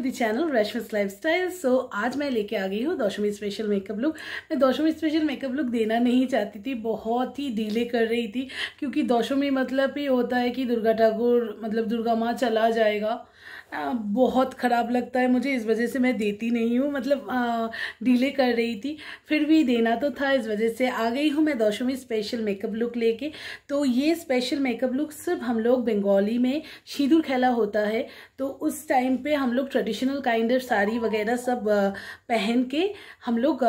to the channel रेशवस style so आज मैं लेके आ गई हूँ दौशमी स्पेशल मेकअप लुक मैं दौशमी स्पेशल मेकअप लुक देना नहीं चाहती थी बहुत ही डीले कर रही थी क्योंकि दौशमी मतलब ये होता है कि दुर्गा ठाकुर मतलब दुर्गा माँ चला जाएगा आ, बहुत ख़राब लगता है मुझे इस वजह से मैं देती नहीं हूँ मतलब डिले डीले कर रही थी फिर भी देना तो था इस वजह से आ गई हूँ मैं दौशमी स्पेशल मेकअप लुक लेके तो ये स्पेशल मेकअप लुक सिर्फ हम लोग बंगाली में शीदुर खेला होता है तो उस टाइम पे हम लोग ट्रेडिशनल काइंड ऑफ साड़ी वगैरह सब पहन के हम लोग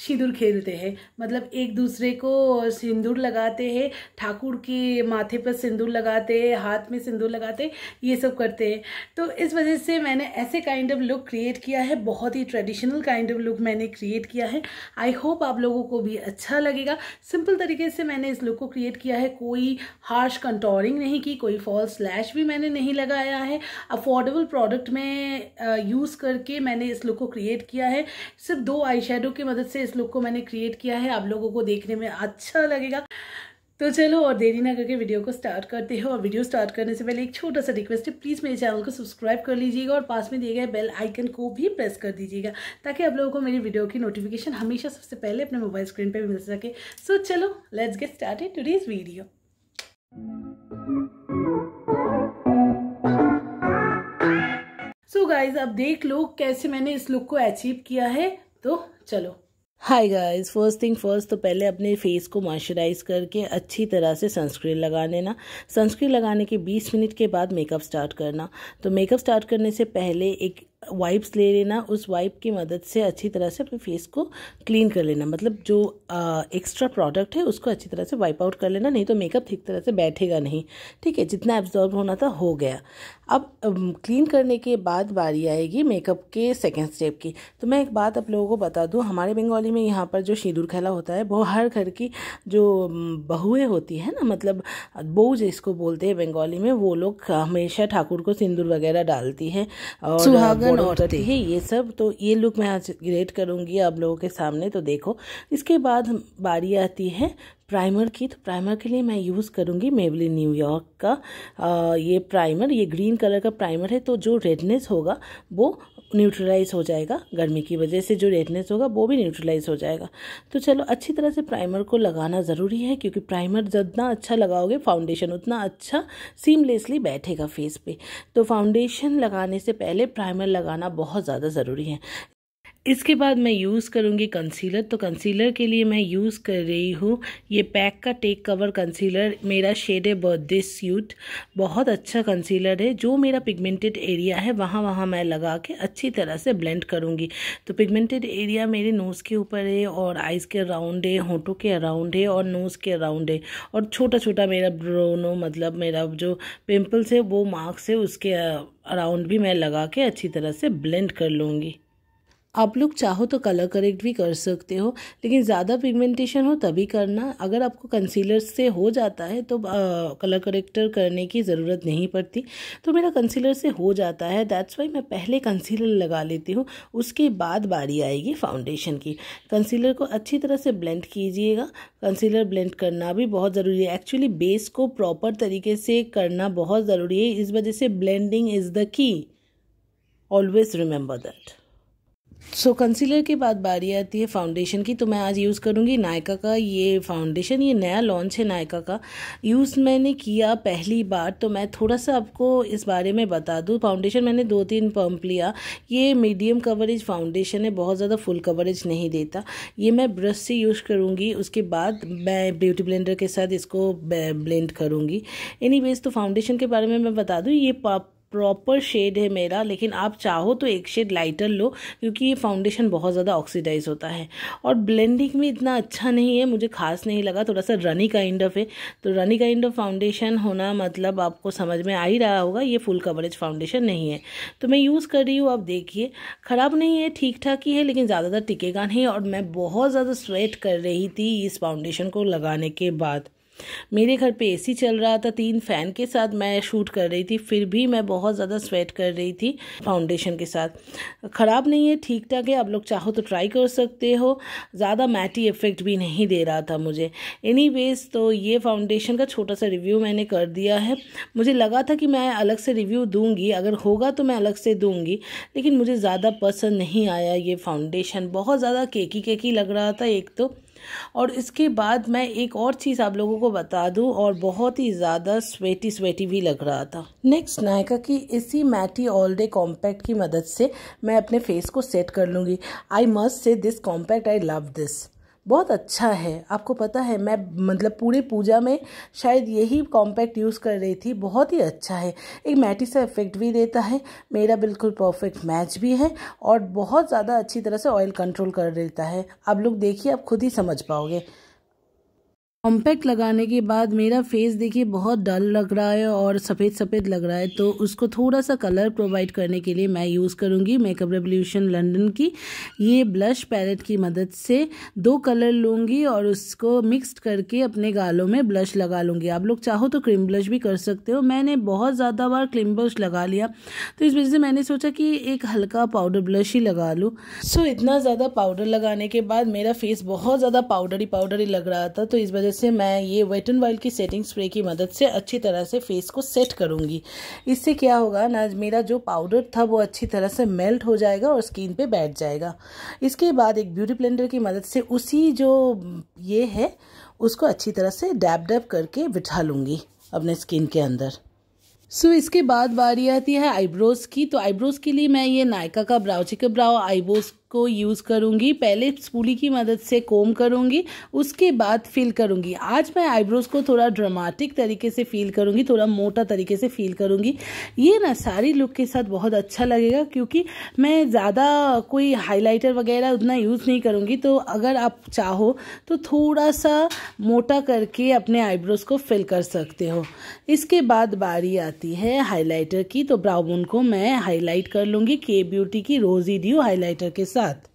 सिंदूर खेलते हैं मतलब एक दूसरे को सिंदूर लगाते हैं ठाकुर के माथे पर सिंदूर लगाते हैं हाथ में सिंदूर लगाते ये सब करते हैं तो इस वजह से मैंने ऐसे काइंड ऑफ लुक क्रिएट किया है बहुत ही ट्रेडिशनल काइंड ऑफ लुक मैंने क्रिएट किया है आई होप आप लोगों को भी अच्छा लगेगा सिंपल तरीके से मैंने इस लुक को क्रिएट किया है कोई हार्श कंटोरिंग नहीं की कोई फॉल्स लैश भी मैंने नहीं लगाया है अफोर्डेबल प्रोडक्ट में यूज़ करके मैंने इस लुक को क्रिएट किया है सिर्फ दो आई के मदद से इस लुक को मैंने क्रिएट किया है आप लोगों को देखने में अच्छा लगेगा तो चलो और देरी ना करके वीडियो को स्टार्ट करते हो और वीडियो स्टार्ट करने से पहले एक छोटा सा रिक्वेस्ट है प्लीज़ मेरे चैनल को सब्सक्राइब कर लीजिएगा और पास में दिए गए बेल आइकन को भी प्रेस कर दीजिएगा ताकि आप लोगों को मेरी वीडियो की नोटिफिकेशन हमेशा सबसे पहले अपने मोबाइल स्क्रीन पर मिल सके सो so, चलो let's get started today's video so so guys अब देख लो कैसे मैंने इस लुक को अचीव किया है तो चलो hi guys first thing first तो पहले अपने फेस को मॉइस्चराइज करके अच्छी तरह से सनस्क्रीन लगा लेना सनस्क्रीन लगाने के 20 मिनट के बाद मेकअप स्टार्ट करना तो मेकअप स्टार्ट करने से पहले एक वाइप्स ले लेना उस वाइप की मदद से अच्छी तरह से अपने फेस को क्लीन कर लेना मतलब जो एक्स्ट्रा प्रोडक्ट है उसको अच्छी तरह से वाइप आउट कर लेना नहीं तो मेकअप ठीक तरह से बैठेगा नहीं ठीक है जितना एब्जॉर्ब होना था हो गया अब क्लीन करने के बाद बारी आएगी मेकअप के सेकेंड स्टेप की तो मैं एक बात आप लोगों को बता दूँ हमारे बंगाली में यहाँ पर जो सिंदूर खेला होता है वो हर घर की जो बहुएँ होती है ना मतलब बहु जिसको बोलते हैं बंगाली में वो लोग हमेशा ठाकुर को सिंदूर वगैरह डालती है और सुहागन मॉडर्न थी है ये सब तो ये लुक मैं आज ग्रेट करूँगी आप लोगों के सामने तो देखो इसके बाद बारी आती है प्राइमर की तो प्राइमर के लिए मैं यूज़ करूँगी मेबली न्यूयॉर्क का आ, ये प्राइमर ये ग्रीन कलर का प्राइमर है तो जो रेडनेस होगा वो न्यूट्रलाइज हो जाएगा गर्मी की वजह से जो रेडनेस होगा वो भी न्यूट्रलाइज हो जाएगा तो चलो अच्छी तरह से प्राइमर को लगाना ज़रूरी है क्योंकि प्राइमर जितना अच्छा लगाओगे फाउंडेशन उतना अच्छा सीमलेसली बैठेगा फेस पे तो फाउंडेशन लगाने से पहले प्राइमर लगाना बहुत ज़्यादा ज़रूरी है इसके बाद मैं यूज़ करूँगी कंसीलर तो कंसीलर के लिए मैं यूज़ कर रही हूँ ये पैक का टेक कवर कंसीलर मेरा शेड है बर्थडे स्यूट बहुत अच्छा कंसीलर है जो मेरा पिगमेंटेड एरिया है वहाँ वहाँ मैं लगा के अच्छी तरह से ब्लेंड करूँगी तो पिगमेंटेड एरिया मेरे नोज़ के ऊपर है और आइज़ के अराउंड है होटों के अराउंड है और नोज़ के अराउंड है और छोटा छोटा मेरा ब्रोनो मतलब मेरा जो पिम्पल्स है वो मार्क्स है उसके अराउंड भी मैं लगा के अच्छी तरह से ब्लेंड कर लूँगी आप लोग चाहो तो कलर करेक्ट भी कर सकते हो लेकिन ज़्यादा पिगमेंटेशन हो तभी करना अगर आपको कंसीलर से हो जाता है तो आ, कलर करेक्टर करने की ज़रूरत नहीं पड़ती तो मेरा कंसीलर से हो जाता है दैट्स वाई मैं पहले कंसीलर लगा लेती हूँ उसके बाद बारी आएगी फाउंडेशन की कंसीलर को अच्छी तरह से ब्लेंड कीजिएगा कंसीलर ब्लेंड करना भी बहुत ज़रूरी है एक्चुअली बेस को प्रॉपर तरीके से करना बहुत ज़रूरी है इस वजह से blending is the key always remember that so so, concealer के बाद बारी आती है फाउंडेशन की तो मैं आज यूज़ करूँगी नायका का ये फाउंडेशन ये नया लॉन्च है नायका का यूज़ मैंने किया पहली बार तो मैं थोड़ा सा आपको इस बारे में बता दूँ फाउंडेशन मैंने दो तीन पम्प लिया ये मीडियम कवरेज फाउंडेशन है बहुत ज़्यादा फुल कवरेज नहीं देता ये मैं ब्रश से यूज़ करूँगी उसके बाद मैं ब्यूटी ब्लेंडर के साथ इसको ब्लेंड करूँगी एनी तो फाउंडेशन के बारे में मैं बता दूँ ये प्रॉपर शेड है मेरा लेकिन आप चाहो तो एक शेड लाइटर लो क्योंकि ये फाउंडेशन बहुत ज़्यादा ऑक्सीडाइज होता है और ब्लेंडिंग में इतना अच्छा नहीं है मुझे खास नहीं लगा थोड़ा सा रनी काइंड ऑफ है तो रनी काइंड ऑफ फाउंडेशन होना मतलब आपको समझ में आ ही रहा होगा ये फुल कवरेज फाउंडेशन नहीं है तो मैं यूज़ कर रही हूँ आप देखिए ख़राब नहीं है ठीक ठाक ही है लेकिन ज़्यादातर टिकेगा नहीं और मैं बहुत ज़्यादा स्वेट कर रही थी इस फाउंडेशन को लगाने के बाद मेरे घर पे एसी चल रहा था तीन फ़ैन के साथ मैं शूट कर रही थी फिर भी मैं बहुत ज़्यादा स्वेट कर रही थी फाउंडेशन के साथ ख़राब नहीं है ठीक ठाक है आप लोग चाहो तो ट्राई कर सकते हो ज़्यादा मैटी इफ़ेक्ट भी नहीं दे रहा था मुझे एनी तो ये फाउंडेशन का छोटा सा रिव्यू मैंने कर दिया है मुझे लगा था कि मैं अलग से रिव्यू दूँगी अगर होगा तो मैं अलग से दूँगी लेकिन मुझे ज़्यादा पसंद नहीं आया ये फाउंडेशन बहुत ज़्यादा केकी केकी लग रहा था एक तो और इसके बाद मैं एक और चीज़ आप लोगों को बता दूँ और बहुत ही ज़्यादा स्वेटी स्वेटी भी लग रहा था नेक्स्ट नायका की इसी मैटी ऑल डे कॉम्पैक्ट की मदद से मैं अपने फेस को सेट कर लूँगी I must say this compact I love this बहुत अच्छा है आपको पता है मैं मतलब पूरी पूजा में शायद यही कॉम्पैक्ट यूज़ कर रही थी बहुत ही अच्छा है एक मैटी सा इफेक्ट भी देता है मेरा बिल्कुल परफेक्ट मैच भी है और बहुत ज़्यादा अच्छी तरह से ऑयल कंट्रोल कर देता है आप लोग देखिए आप खुद ही समझ पाओगे कॉम्पैक्ट लगाने के बाद मेरा फेस देखिए बहुत डल लग रहा है और सफ़ेद सफ़ेद लग रहा है तो उसको थोड़ा सा कलर प्रोवाइड करने के लिए मैं यूज़ करूँगी मेकअप रेवोल्यूशन लंदन की ये ब्लश पैलेट की मदद से दो कलर लूँगी और उसको मिक्सड करके अपने गालों में ब्लश लगा लूँगी आप लोग चाहो तो क्रीम ब्लश भी कर सकते हो मैंने बहुत ज़्यादा बार क्रीम ब्लश लगा लिया तो इस वजह से मैंने सोचा कि एक हल्का पाउडर ब्लश ही लगा लूँ सो इतना ज़्यादा पाउडर लगाने के बाद मेरा फेस बहुत ज़्यादा पाउडर पाउडर ही लग रहा था तो इस वजह से मैं ये वेट एंड वाइल्ड की सेटिंग स्प्रे की मदद से अच्छी तरह से फेस को सेट करूँगी इससे क्या होगा ना मेरा जो पाउडर था वो अच्छी तरह से मेल्ट हो जाएगा और स्किन पे बैठ जाएगा इसके बाद एक ब्यूटी ब्लेंडर की मदद से उसी जो ये है उसको अच्छी तरह से डैब डैप करके बिठा लूँगी अपने स्किन के अंदर सो so, इसके बाद बारी आती है आईब्रोज़ की तो आईब्रोज़ के लिए मैं ये नायका का ब्राउचिक ब्राउ आईब्रोज को यूज़ करूँगी पहले स्पूली की मदद से कोम करूँगी उसके बाद फिल करूँगी आज मैं आईब्रोज़ को थोड़ा ड्रामाटिक तरीके से फील करूँगी थोड़ा मोटा तरीके से फील करूँगी ये ना सारी लुक के साथ बहुत अच्छा लगेगा क्योंकि मैं ज़्यादा कोई हाइलाइटर वगैरह उतना यूज़ नहीं करूँगी तो अगर आप चाहो तो थोड़ा सा मोटा करके अपने आईब्रोज़ को फिल कर सकते हो इसके बाद बारी आती है हाइलाइटर की तो ब्राउन को मैं हाईलाइट कर लूँगी के ब्यूटी की रोजी ड्यू हाईलाइटर के साथ साथ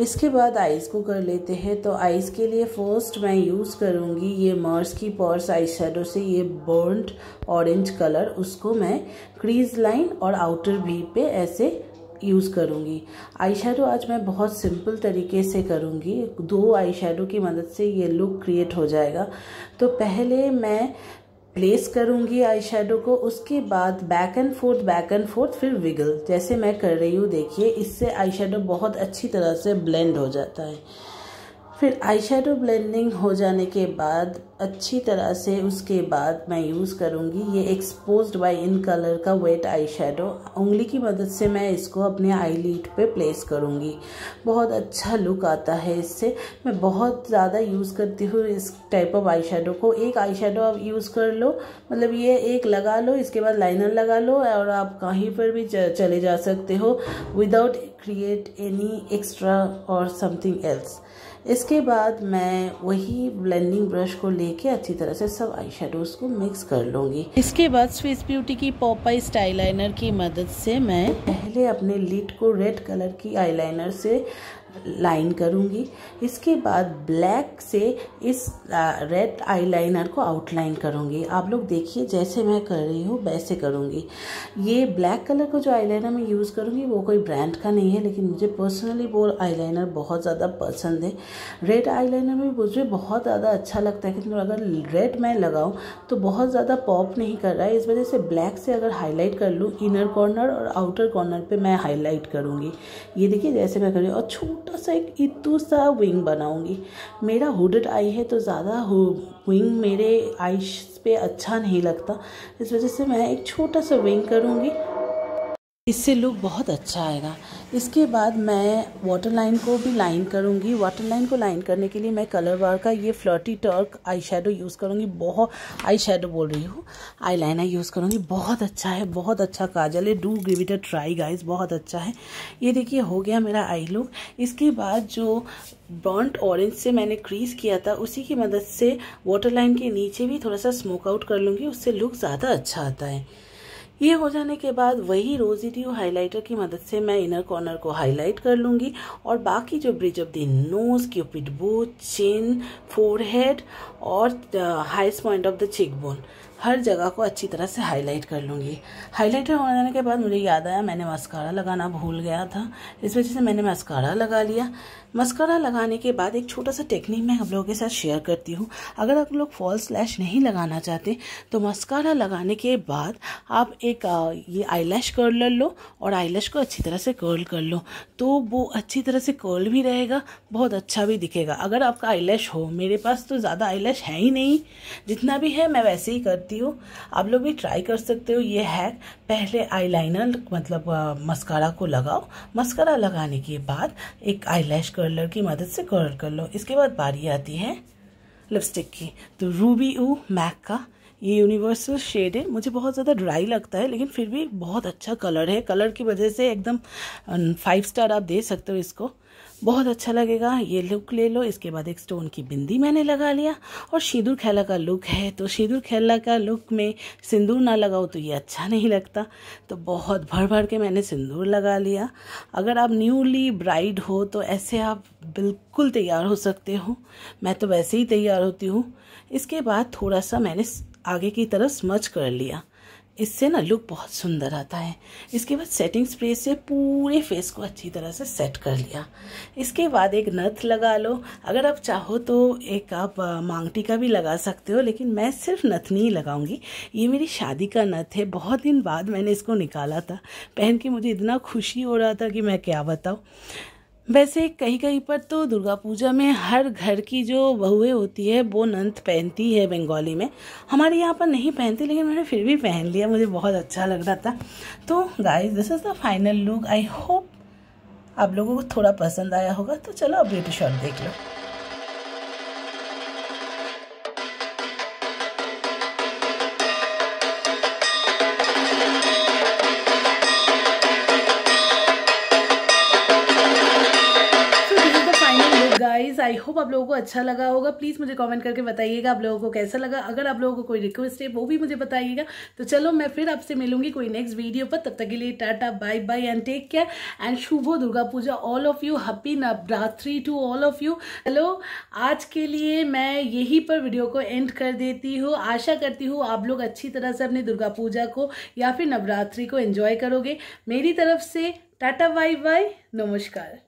इसके बाद आइस को कर लेते हैं तो आइस के लिए फ़र्स्ट मैं यूज़ करूँगी ये मर्स की पर्स आई शेडो से ये बर्नड ऑरेंज कलर उसको मैं क्रीज लाइन और आउटर भी पे ऐसे यूज़ करूँगी आई शेडो आज मैं बहुत सिंपल तरीके से करूँगी दो आई शेडो की मदद से ये लुक क्रिएट हो जाएगा तो पहले मैं प्लेस करूंगी आई को उसके बाद back and forth back and forth फिर विगल जैसे मैं कर रही हूँ देखिए इससे आई बहुत अच्छी तरह से ब्लेंड हो जाता है फिर आई शेडो ब्लेंडिंग हो जाने के बाद अच्छी तरह से उसके बाद मैं यूज़ करूँगी ये एक्सपोज बाई इन कलर का वेट आई शेडो उंगली की मदद से मैं इसको अपने आई लीड पर प्लेस करूँगी बहुत अच्छा लुक आता है इससे मैं बहुत ज़्यादा यूज़ करती हूँ इस टाइप ऑफ आई शेडो को एक आई शेडो आप यूज़ कर लो मतलब ये एक लगा लो इसके बाद लाइनर लगा लो और आप कहीं पर भी चले जा सकते हो विदाउट क्रिएट एनी एक्स्ट्रा और समथिंग एल्स इसके बाद मैं वही ब्लेंडिंग ब्रश को लेके अच्छी तरह से सब आई को मिक्स कर लूँगी इसके बाद स्विस ब्यूटी की पॉपाई स्टाइल की मदद से मैं पहले अपने लिट को रेड कलर की आईलाइनर से लाइन करूँगी इसके बाद ब्लैक से इस रेड आईलाइनर को आउटलाइन करूँगी आप लोग देखिए जैसे मैं कर रही हूँ वैसे करूँगी ये ब्लैक कलर का जो आईलाइनर मैं यूज़ करूँगी वो कोई ब्रांड का नहीं है लेकिन मुझे पर्सनली वो आईलाइनर बहुत ज़्यादा पसंद है रेड आईलाइनर भी मुझे बहुत ज़्यादा अच्छा लगता है क्योंकि अगर रेड मैं लगाऊँ तो बहुत ज़्यादा पॉप नहीं कर रहा है इस वजह से ब्लैक से अगर हाईलाइट कर लूँ इनर कॉर्नर और आउटर कॉर्नर पर मैं हाईलाइट करूँगी ये देखिए जैसे मैं कर रही हूँ और छूट छोटा सा एक इतू सा विंग बनाऊंगी मेरा हुडेड आई है तो ज़्यादा विंग मेरे आई पे अच्छा नहीं लगता इस वजह से मैं एक छोटा सा विंग करूँगी इससे लुक बहुत अच्छा आएगा इसके बाद मैं वाटर लाइन को भी लाइन करूँगी वाटर लाइन को लाइन करने के लिए मैं कलर बार का ये flirty turk eye shadow use करूँगी बहुत आई शेडो बोल रही हूँ आई लाइनर यूज़ करूँगी बहुत अच्छा है बहुत अच्छा काजल है do give it a try guys बहुत अच्छा है ये देखिए हो गया मेरा आई लुक इसके बाद जो ब्रॉन्ट ऑरेंज से मैंने क्रीज किया था उसी की मदद से वाटर लाइन के नीचे भी थोड़ा सा स्मोक आउट कर लूँगी उससे लुक ज़्यादा अच्छा आता है ये हो जाने के बाद वही रोजी हाईलाइटर की मदद से मैं इनर कॉर्नर को हाईलाइट कर लूँगी और बाकी जो bridge of the nose cupid bow chin forehead और highest point of the cheek bone हर जगह को अच्छी तरह से हाईलाइट कर लूँगी हाईलाइटर हो जाने के बाद मुझे याद आया मैंने मस्कारा लगाना भूल गया था इस वजह से मैंने मस्कारा लगा लिया मस्कारा लगाने के बाद एक छोटा सा टेक्निक मैं आप लोगों के साथ शेयर करती हूँ अगर आप लोग फॉल्स लैश नहीं लगाना चाहते तो मस्कारा लगाने के बाद आप एक आ, ये आई लैश कर्लर लो और आई लैश को अच्छी तरह से कर्ल कर लो तो वो अच्छी तरह से कर्ल भी रहेगा बहुत अच्छा भी दिखेगा अगर आपका आई लैश हो मेरे पास तो ज़्यादा आई लैश है ही नहीं जितना भी है मैं वैसे ही कर करती हूँ आप लोग भी ट्राई कर सकते हो ये है पहले आईलाइनर मतलब मस्कारा को लगाओ मस्कारा लगाने के बाद एक आईलैश कर्लर की मदद से कर्ल कर लो इसके बाद बारी आती है लिपस्टिक की तो रूबी ऊ मैक का ये यूनिवर्सल शेड है मुझे बहुत ज़्यादा ड्राई लगता है लेकिन फिर भी बहुत अच्छा कलर है कलर की वजह से एकदम फाइव स्टार आप दे सकते हो इसको बहुत अच्छा लगेगा ये लुक ले लो इसके बाद एक स्टोन की बिंदी मैंने लगा लिया और सिंदूर खेला का लुक है तो सिंदूर खेला का लुक में सिंदूर ना लगाओ तो ये अच्छा नहीं लगता तो बहुत भर भर के मैंने सिंदूर लगा लिया अगर आप न्यूली ब्राइड हो तो ऐसे आप बिल्कुल तैयार हो सकते हो मैं तो वैसे ही तैयार होती हूँ इसके बाद थोड़ा सा मैंने आगे की तरफ स्मच कर लिया इससे ना लुक बहुत सुंदर आता है इसके बाद सेटिंग स्प्रे से पूरे फेस को अच्छी तरह से सेट कर लिया इसके बाद एक नथ लगा लो अगर आप चाहो तो एक आप मांगटी का भी लगा सकते हो लेकिन मैं सिर्फ नथ नहीं लगाऊंगी ये मेरी शादी का नथ है बहुत दिन बाद मैंने इसको निकाला था पहन के मुझे इतना खुशी हो रहा था कि मैं क्या बताऊँ वैसे कहीं कहीं पर तो दुर्गा पूजा में हर घर की जो बहुएं होती है वो नंत पहनती है बंगाली में हमारे यहाँ पर नहीं पहनती लेकिन मैंने फिर भी पहन लिया मुझे बहुत अच्छा लग रहा था तो guys this is the final look I hope आप लोगों को थोड़ा पसंद आया होगा तो चलो अब ब्यूटी शॉट देख लो आई होप आप लोगों को अच्छा लगा होगा प्लीज़ मुझे कमेंट करके बताइएगा आप लोगों को कैसा लगा अगर आप लोगों को कोई रिक्वेस्ट है वो भी मुझे बताइएगा तो चलो मैं फिर आपसे मिलूंगी कोई नेक्स्ट वीडियो पर तब तक के लिए tata bye bye and take care and शुभ Durga Puja all of you happy Navratri to all of you hello आज के लिए मैं यहीं पर वीडियो को एंड कर देती हूँ आशा करती हूँ आप लोग अच्छी तरह से अपनी दुर्गा पूजा को या फिर नवरात्रि को एंजॉय करोगे मेरी तरफ से टाटा बाय बाय नमस्कार